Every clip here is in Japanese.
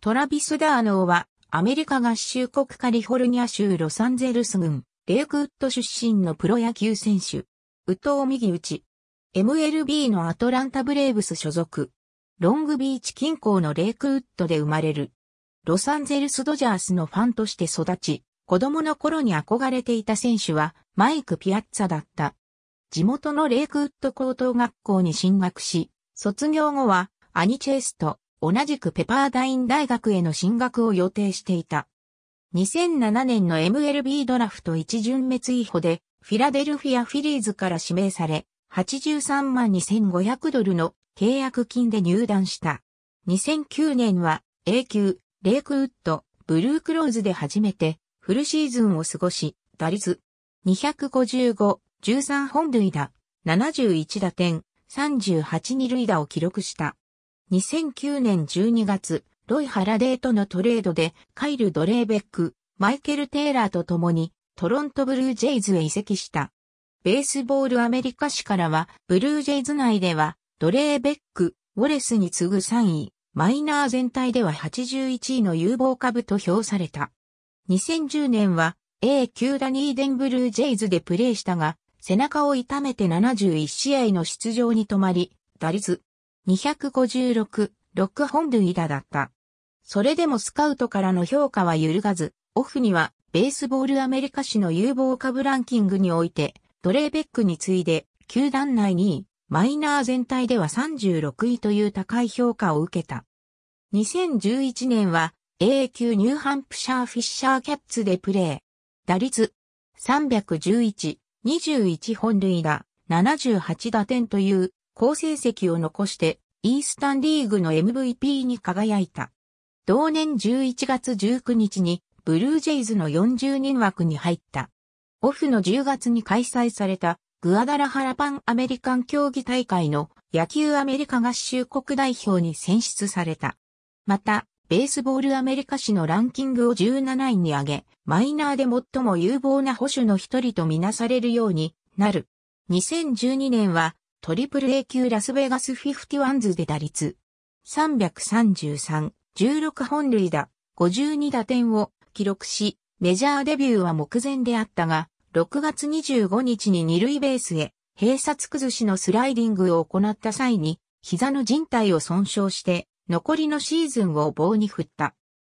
トラビス・ダーノーは、アメリカ合衆国カリフォルニア州ロサンゼルス郡、レイクウッド出身のプロ野球選手。ウトウ右打ち。MLB のアトランタブレーブス所属。ロングビーチ近郊のレイクウッドで生まれる。ロサンゼルスドジャースのファンとして育ち、子供の頃に憧れていた選手は、マイク・ピアッツァだった。地元のレイクウッド高等学校に進学し、卒業後は、アニチェスト、同じくペパーダイン大学への進学を予定していた。2007年の MLB ドラフト一巡滅追捕で、フィラデルフィア・フィリーズから指名され、83万2500ドルの契約金で入団した。2009年は A 級、レイクウッド、ブルークローズで初めてフルシーズンを過ごし、打率255、13本塁打、71打点、38二塁打を記録した。2009年12月、ロイ・ハラデーとのトレードで、カイル・ドレーベック、マイケル・テイラーと共に、トロント・ブルージェイズへ移籍した。ベースボールアメリカ史からは、ブルージェイズ内では、ドレーベック、ウォレスに次ぐ3位、マイナー全体では81位の有望株と評された。2010年は、A 級ダニーデンブルージェイズでプレーしたが、背中を痛めて71試合の出場に止まり、打率256、6本塁打だった。それでもスカウトからの評価は揺るがず、オフにはベースボールアメリカ市の有望株ランキングにおいて、ドレーベックに次いで、球団内2位、マイナー全体では36位という高い評価を受けた。2011年は A 級ニューハンプシャーフィッシャーキャッツでプレー。打率311、21本塁打、78打点という好成績を残して、イースタンリーグの MVP に輝いた。同年11月19日に、ブルージェイズの40人枠に入った。オフの10月に開催された、グアダラハラパンアメリカン競技大会の野球アメリカ合衆国代表に選出された。また、ベースボールアメリカ史のランキングを17位に上げ、マイナーで最も有望な保守の一人とみなされるようになる。2012年はトリプル A 級ラスベガス51ズで打率333、16本塁打、52打点を記録し、メジャーデビューは目前であったが、6月25日に二塁ベースへ、併殺崩しのスライディングを行った際に、膝の靭帯を損傷して、残りのシーズンを棒に振った。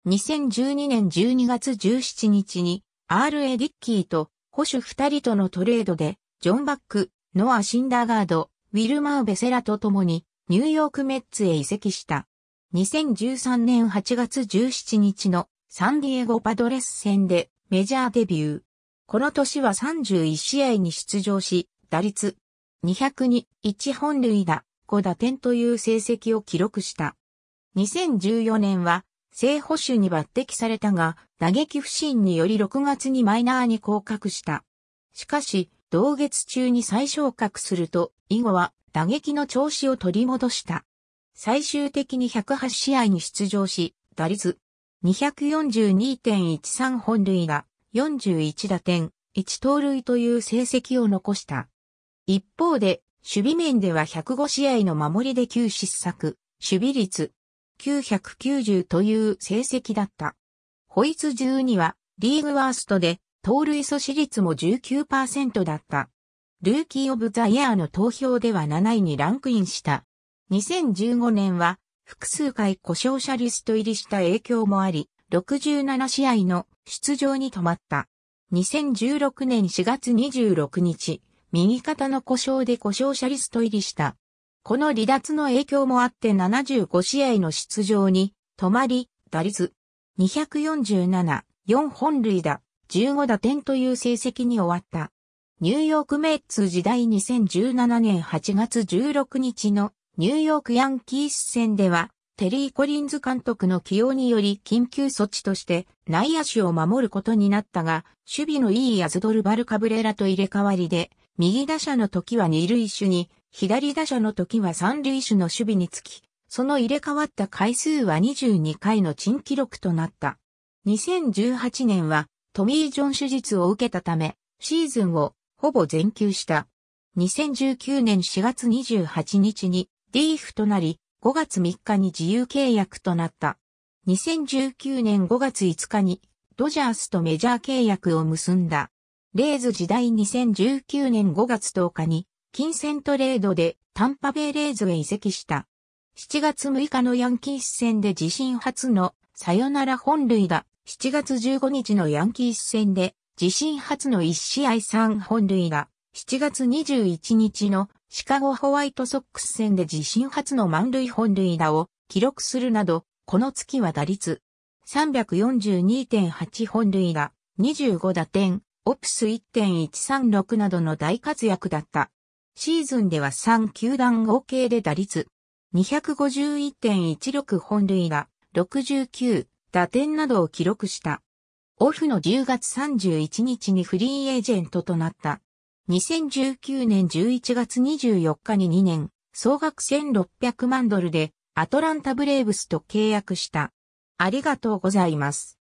2012年12月17日に、RA ディッキーと保守2人とのトレードで、ジョン・バック、ノア・シンダーガード、ウィルマー・ベセラと共にニューヨークメッツへ移籍した。2013年8月17日のサンディエゴパドレス戦でメジャーデビュー。この年は31試合に出場し、打率202、1本塁打、5打点という成績を記録した。2014年は正捕手に抜擢されたが、打撃不振により6月にマイナーに降格した。しかし、同月中に再昇格すると、以後は打撃の調子を取り戻した。最終的に108試合に出場し、打率242.13本塁打、41打点、1盗塁という成績を残した。一方で、守備面では105試合の守りで9失策、守備率990という成績だった。ホイツ12はリーグワーストで盗塁阻止率も19%だった。ルーキー・オブ・ザ・イヤーの投票では7位にランクインした。2015年は複数回故障者リスト入りした影響もあり、67試合の出場に止まった。2016年4月26日、右肩の故障で故障者リスト入りした。この離脱の影響もあって75試合の出場に止まり、打率247、4本塁打、15打点という成績に終わった。ニューヨークメッツ時代2017年8月16日のニューヨークヤンキース戦では、テリー・コリンズ監督の起用により緊急措置として内野手を守ることになったが、守備のいいアズドルバル・カブレラと入れ替わりで、右打者の時は二塁手に、左打者の時は三塁手の守備につき、その入れ替わった回数は22回の珍記録となった。2018年はトミー・ジョン手術を受けたため、シーズンをほぼ全休した。2019年4月28日にーフとなり、5月3日に自由契約となった。2019年5月5日にドジャースとメジャー契約を結んだ。レーズ時代2019年5月10日に金銭トレードでタンパベイレーズへ移籍した。7月6日のヤンキース戦で自身初のサヨナラ本塁打7月15日のヤンキース戦で、自身初の1試合3本塁打、7月21日のシカゴホワイトソックス戦で自身初の満塁本塁打を記録するなど、この月は打率342.8本塁打、25打点、オプス1.136などの大活躍だった。シーズンでは3球団合計で打率251.16本塁打、69、打点などを記録した。オフの10月31日にフリーエージェントとなった。2019年11月24日に2年、総額1600万ドルでアトランタブレーブスと契約した。ありがとうございます。